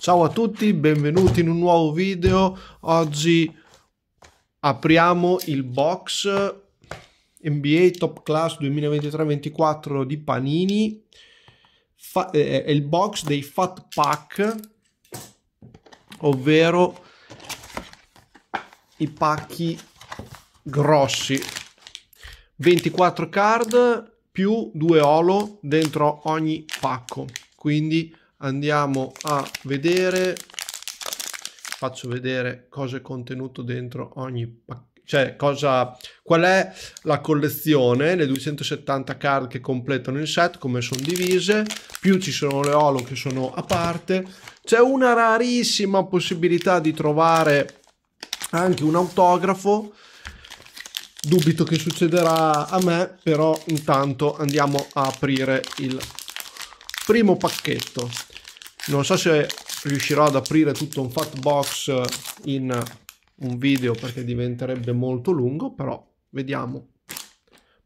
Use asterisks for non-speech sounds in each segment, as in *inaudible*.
Ciao a tutti, benvenuti in un nuovo video. Oggi apriamo il box NBA Top Class 2023-24 di Panini. Fa eh, è il box dei Fat Pack, ovvero i pacchi grossi. 24 card più 2 olo dentro ogni pacco. Quindi andiamo a vedere faccio vedere cosa è contenuto dentro ogni pacchetto cioè cosa, qual è la collezione, le 270 card che completano il set, come sono divise, più ci sono le holo che sono a parte. C'è una rarissima possibilità di trovare anche un autografo, dubito che succederà a me, però intanto andiamo a aprire il primo pacchetto non so se riuscirò ad aprire tutto un fat box in un video perché diventerebbe molto lungo però vediamo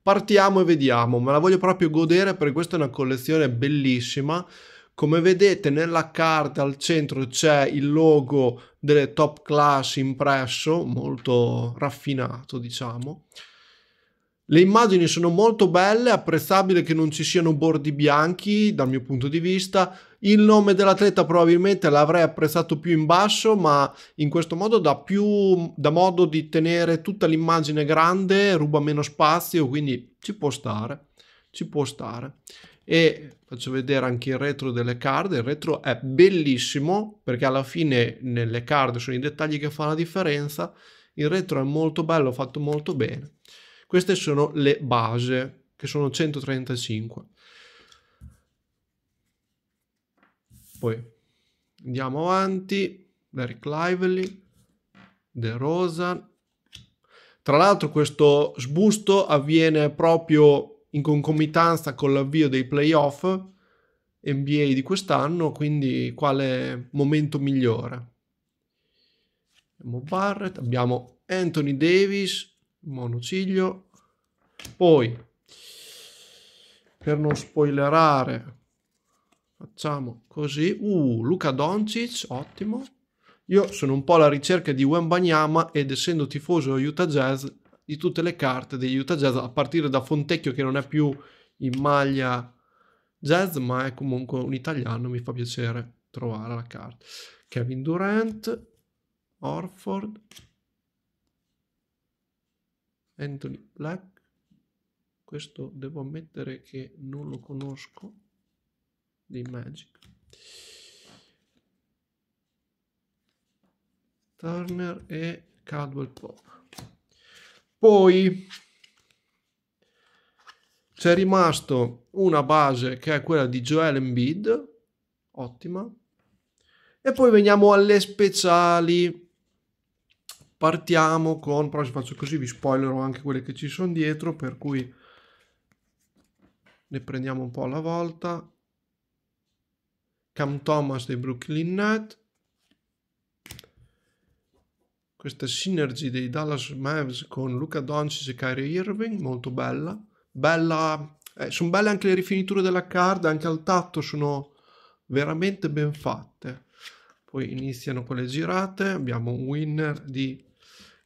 partiamo e vediamo me la voglio proprio godere perché questa è una collezione bellissima come vedete nella carta al centro c'è il logo delle top class impresso molto raffinato diciamo le immagini sono molto belle, apprezzabile che non ci siano bordi bianchi dal mio punto di vista. Il nome dell'atleta probabilmente l'avrei apprezzato più in basso, ma in questo modo dà, più, da modo di tenere tutta l'immagine grande, ruba meno spazio, quindi ci può stare, ci può stare. E faccio vedere anche il retro delle card, il retro è bellissimo perché alla fine nelle card sono i dettagli che fanno la differenza. Il retro è molto bello, fatto molto bene queste sono le base, che sono 135. Poi andiamo avanti, Derek Lively, De Rosa. Tra l'altro questo sbusto avviene proprio in concomitanza con l'avvio dei playoff NBA di quest'anno, quindi quale momento migliore? Abbiamo Barrett, abbiamo Anthony Davis, monociglio, poi, per non spoilerare, facciamo così. Uh, Luca Doncic, ottimo. Io sono un po' alla ricerca di Wembanyama ed essendo tifoso Utah Jazz, di tutte le carte degli Utah Jazz, a partire da Fontecchio che non è più in maglia jazz, ma è comunque un italiano, mi fa piacere trovare la carta. Kevin Durant, Orford, Anthony Black, questo devo ammettere che non lo conosco dei Magic Turner e Caldwell Pop poi c'è rimasto una base che è quella di Joel Embiid ottima e poi veniamo alle speciali partiamo con però se faccio così vi spoilerò anche quelle che ci sono dietro per cui ne prendiamo un po' alla volta. Cam Thomas dei Brooklyn Net. Questa synergy dei Dallas Mavs con Luca Doncic e Kyrie Irving, molto bella. Bella, eh, sono belle anche le rifiniture della card, anche al tatto sono veramente ben fatte. Poi iniziano con le girate, abbiamo un winner di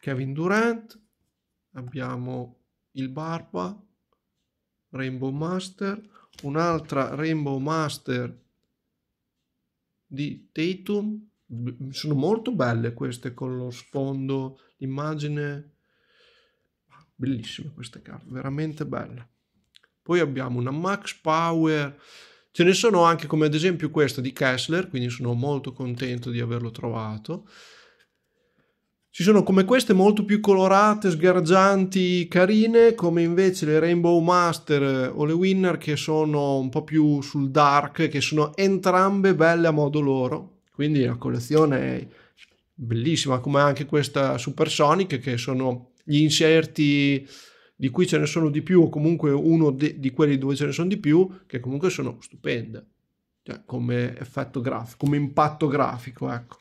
Kevin Durant, abbiamo il Barba, Rainbow Master, un'altra Rainbow Master di Tatum. Sono molto belle queste con lo sfondo, l'immagine. Ah, bellissime queste carte, veramente belle. Poi abbiamo una Max Power. Ce ne sono anche come ad esempio questa di Kessler, quindi sono molto contento di averlo trovato. Ci sono come queste molto più colorate, sgargianti, carine, come invece le Rainbow Master o le Winner che sono un po' più sul dark, che sono entrambe belle a modo loro. Quindi la collezione è bellissima, come anche questa Supersonic, che sono gli inserti di cui ce ne sono di più, o comunque uno de- di quelli dove ce ne sono di più, che comunque sono stupende, cioè come effetto grafico, come impatto grafico, ecco.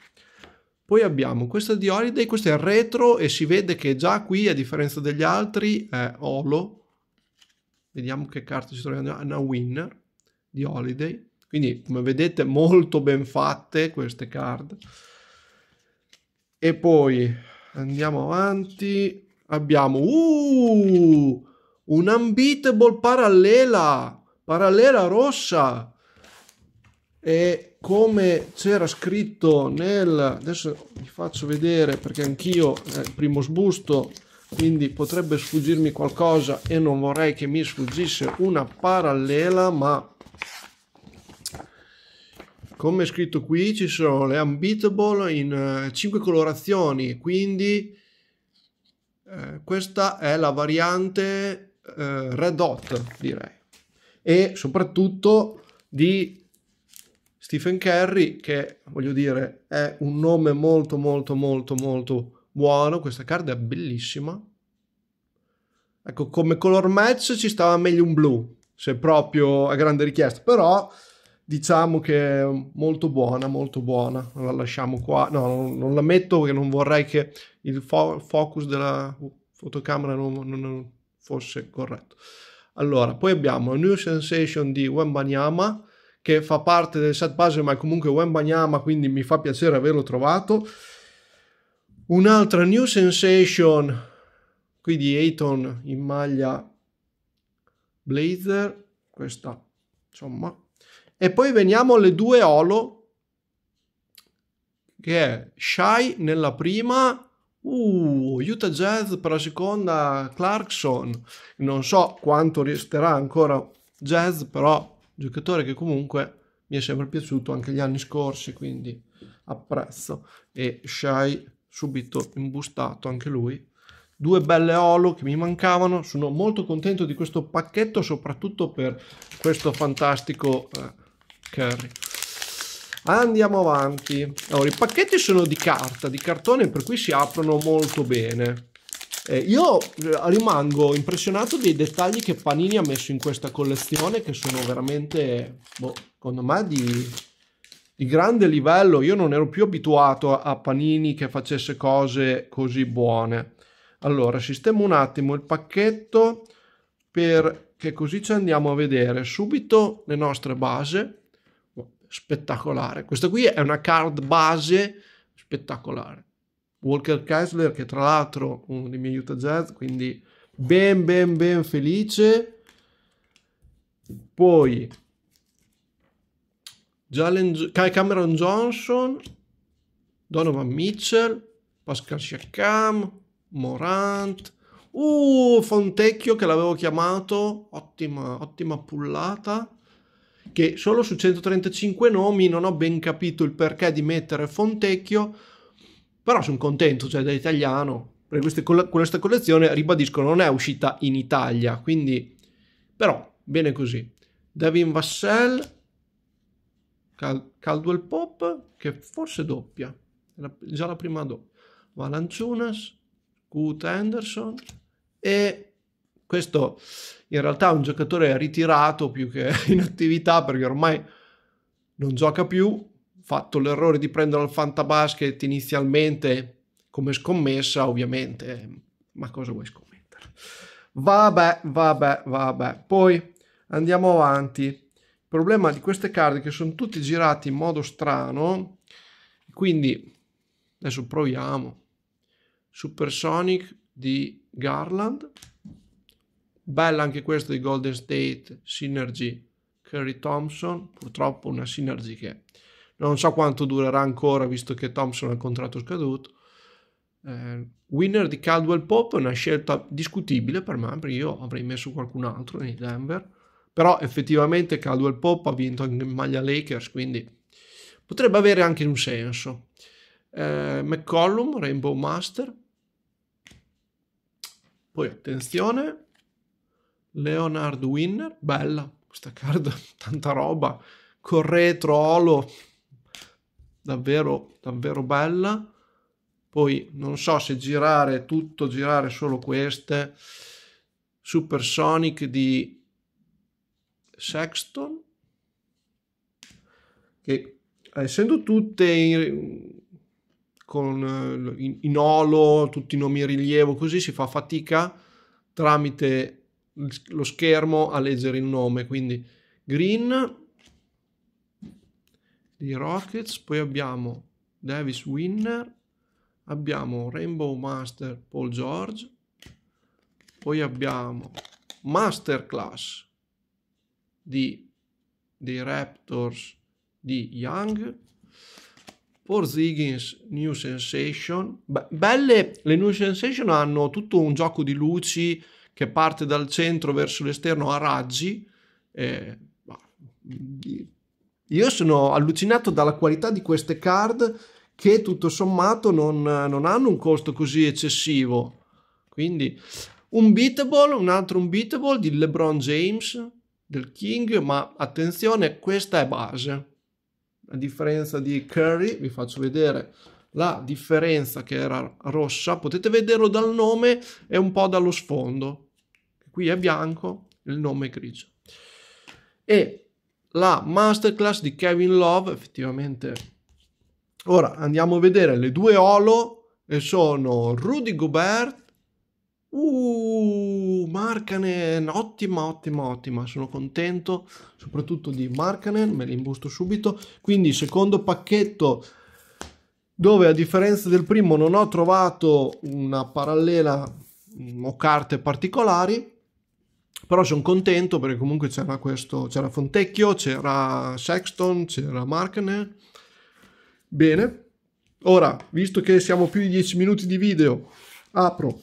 Poi abbiamo questa di Holiday, questo è retro e si vede che già qui, a differenza degli altri, è Olo. Vediamo che carta ci troviamo, una Winner di Holiday. Quindi, come vedete, molto ben fatte queste card. E poi andiamo avanti. Abbiamo uh, un unbeatable parallela, parallela rossa. E come c'era scritto nel... adesso vi faccio vedere perché anch'io è il primo sbusto, quindi potrebbe sfuggirmi qualcosa e non vorrei che mi sfuggisse una parallela, ma come è scritto qui ci sono le unbeatable in uh, eh, 5 colorazioni, quindi eh, questa è la variante eh, red hot direi e soprattutto di Stephen Curry, che voglio dire è un nome molto molto molto molto buono, questa card è bellissima. Ecco, come color match ci stava meglio un blu, se proprio a grande richiesta, però diciamo che è molto buona, molto buona, la lasciamo qua, no, non, la metto perché non vorrei che il fo- focus della fotocamera non, non, fosse corretto. Allora, poi abbiamo New Sensation di Wembanyama, che fa parte del set base ma è comunque Wembanyama quindi mi fa piacere averlo trovato un'altra new sensation qui di Ayton in maglia blazer questa insomma e poi veniamo alle due Olo che è Shy nella prima Uh, Utah Jazz per la seconda Clarkson. Non so quanto resterà ancora Jazz, però giocatore che comunque mi è sempre piaciuto anche gli anni scorsi, quindi apprezzo. E Shai subito imbustato anche lui. Due belle Olo che mi mancavano, sono molto contento di questo pacchetto, soprattutto per questo fantastico eh, Curry. Andiamo avanti. Allora, i pacchetti sono di carta, di cartone, per cui si aprono molto bene. Eh, io eh, rimango impressionato dei dettagli che Panini ha messo in questa collezione, che sono veramente, boh, secondo me, di, di grande livello. Io non ero più abituato a Panini che facesse cose così buone. Allora, sistemo un attimo il pacchetto perché così ci andiamo a vedere subito le nostre base. Boh, spettacolare. Questa qui è una card base spettacolare. Walker Kessler, che tra l'altro uno dei miei Utah Jazz, quindi ben ben ben felice. Poi Jalen, Cameron Johnson, Donovan Mitchell, Pascal Siakam, Morant, uh, Fontecchio che l'avevo chiamato, ottima, ottima pullata, che solo su 135 nomi non ho ben capito il perché di mettere Fontecchio, però sono contento, cioè da italiano, perché queste, con questa collezione, ribadisco, non è uscita in Italia, quindi... Però, bene così. Devin Vassell, Cal- Caldwell Pop, che forse doppia, Era già la prima doppia. Valanciunas, Gut Anderson e questo in realtà è un giocatore ritirato più che *laughs* in attività perché ormai non gioca più fatto l'errore di prendere il fantabasket inizialmente come scommessa, ovviamente, ma cosa vuoi scommettere? Vabbè, vabbè, vabbè. Poi andiamo avanti. Il problema di queste carte che sono tutte girate in modo strano, quindi adesso proviamo. Supersonic di Garland. Bella anche questa di Golden State, Synergy, Curry Thompson. Purtroppo una Synergy che È non so quanto durerà ancora visto che Thompson ha il contratto scaduto. Eh, winner di Caldwell Pop è una scelta discutibile per me, perché io avrei messo qualcun altro nei Denver, però effettivamente Caldwell Pop ha vinto anche in maglia Lakers, quindi potrebbe avere anche un senso. Eh, McCollum, Rainbow Master, poi attenzione, Leonard Winner, bella questa card, *laughs* tanta roba, con retro, olo, davvero, davvero bella. Poi non so se girare tutto, girare solo queste. Supersonic di Sexton, che eh, essendo tutte in, con, eh, in, in olo, tutti i nomi in rilievo, così si fa fatica tramite lo schermo a leggere il nome. Quindi Green dei Rockets, poi abbiamo Davis Winner, abbiamo Rainbow Master Paul George, poi abbiamo Masterclass di, dei Raptors di Young, Porzigins New Sensation, Beh, belle, le New Sensation hanno tutto un gioco di luci che parte dal centro verso l'esterno a raggi, eh, io sono allucinato dalla qualità di queste card che tutto sommato non, non hanno un costo così eccessivo. Quindi un beatable, un altro un beatable di LeBron James, del King, ma attenzione, questa è base. A differenza di Curry, vi faccio vedere la differenza che era rossa, potete vederlo dal nome e un po' dallo sfondo. Qui è bianco, il nome è grigio. E la masterclass di Kevin Love, effettivamente. Ora andiamo a vedere le due Olo e sono Rudy Gobert. Uh, Markanen, ottima, ottima, ottima, sono contento soprattutto di Markanen, me li imbusto subito. Quindi secondo pacchetto dove a differenza del primo non ho trovato una parallela o carte particolari però sono contento perché comunque c'era questo, c'era Fontecchio, c'era Sexton, c'era Markner. Bene. Ora, visto che siamo più di 10 minuti di video, apro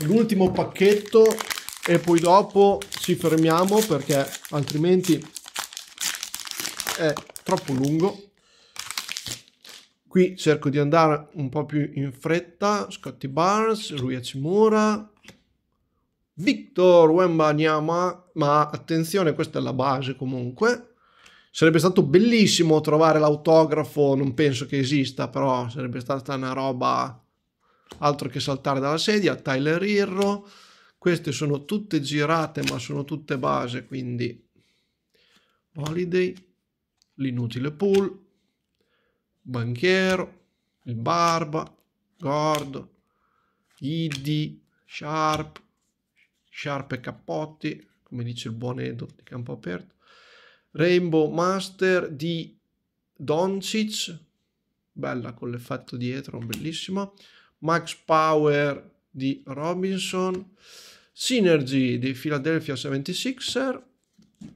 l'ultimo pacchetto e poi dopo ci fermiamo perché altrimenti è troppo lungo. Qui cerco di andare un po' più in fretta. Scotty Barnes, Rui Hachimura, Victor Wembanyama, ma attenzione, questa è la base comunque. Sarebbe stato bellissimo trovare l'autografo, non penso che esista, però sarebbe stata una roba altro che saltare dalla sedia. Tyler Irro, queste sono tutte girate, ma sono tutte base, quindi Holiday, l'inutile pool, Banchiero, il Barba, Gordo, Idi, Sharp, sciarpe e cappotti, come dice il buon Edo di campo aperto, Rainbow Master di Doncic, bella con l'effetto dietro, bellissima, Max Power di Robinson, Synergy di Philadelphia 76er,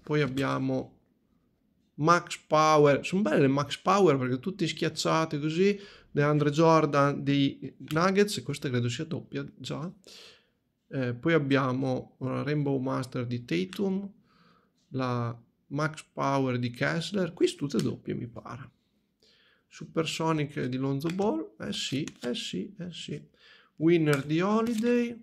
poi abbiamo Max Power, sono belle le Max Power perché tutti schiacciati così, DeAndre Jordan di Nuggets, questa credo sia doppia già, eh, poi abbiamo una Rainbow Master di Tatum, la Max Power di Kessler, qui tutte doppie mi pare. Supersonic di Lonzo Ball, eh sì, eh sì, eh sì. Winner di Holiday,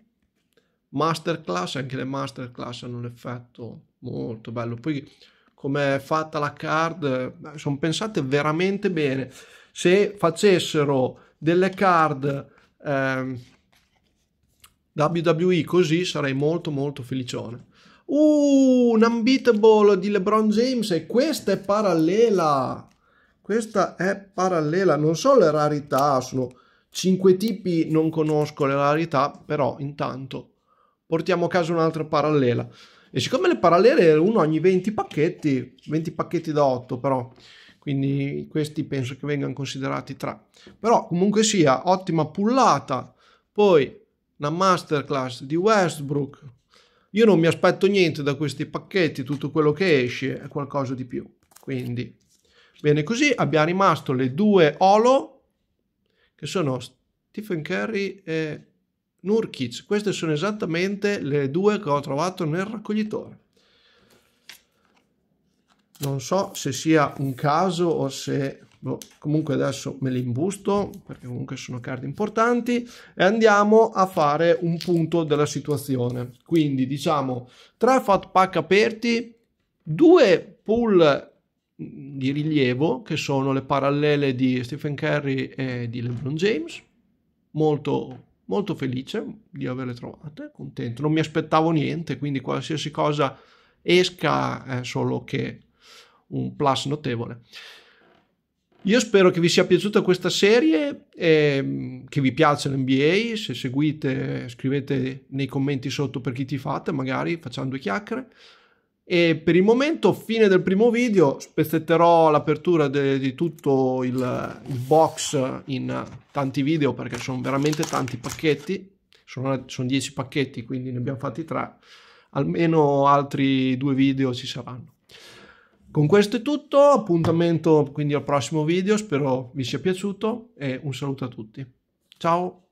Masterclass, anche le Masterclass hanno un effetto molto bello. Poi come è fatta la card, sono pensate veramente bene. Se facessero delle card... Eh, WWE così sarei molto molto felicione. Uh, un unbeatable di LeBron James e questa è parallela. Questa è parallela, non so le rarità, sono 5 tipi, non conosco le rarità, però intanto portiamo a casa un'altra parallela. E siccome le parallele uno ogni 20 pacchetti, 20 pacchetti da 8 però, quindi questi penso che vengano considerati 3. Però comunque sia, ottima pullata. Poi una masterclass di Westbrook. Io non mi aspetto niente da questi pacchetti, tutto quello che esce è qualcosa di più. Quindi, bene così, abbiamo rimasto le due Olo, che sono Stephen Curry e Nurkic. Queste sono esattamente le due che ho trovato nel raccoglitore. Non so se sia un caso o se boh, comunque adesso me le imbusto perché comunque sono carte importanti e andiamo a fare un punto della situazione quindi diciamo tre fat pack aperti due pull di rilievo che sono le parallele di Stephen Curry e di LeBron James molto molto felice di averle trovate contento non mi aspettavo niente quindi qualsiasi cosa esca è solo che un plus notevole io spero che vi sia piaciuta questa serie, eh, che vi piaccia l'NBA, se seguite scrivete nei commenti sotto per chi ti fate, magari facendo chiacchiere. E per il momento, fine del primo video, spezzetterò l'apertura de- di tutto il, il, box in tanti video perché sono veramente tanti pacchetti, sono, sono 10 pacchetti quindi ne abbiamo fatti 3, almeno altri due video ci saranno. Con questo è tutto, appuntamento quindi al prossimo video, spero vi sia piaciuto e un saluto a tutti. Ciao!